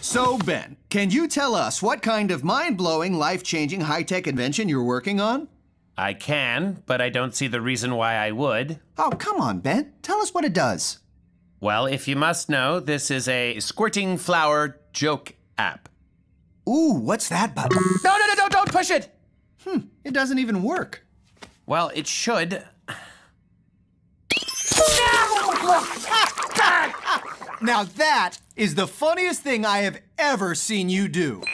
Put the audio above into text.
So, Ben, can you tell us what kind of mind blowing, life changing, high tech invention you're working on? I can, but I don't see the reason why I would. Oh, come on, Ben. Tell us what it does. Well, if you must know, this is a squirting flower joke app. Ooh, what's that button? No, no, no, no, don't push it! Hmm, it doesn't even work. Well, it should. Ah! Now that is the funniest thing I have ever seen you do.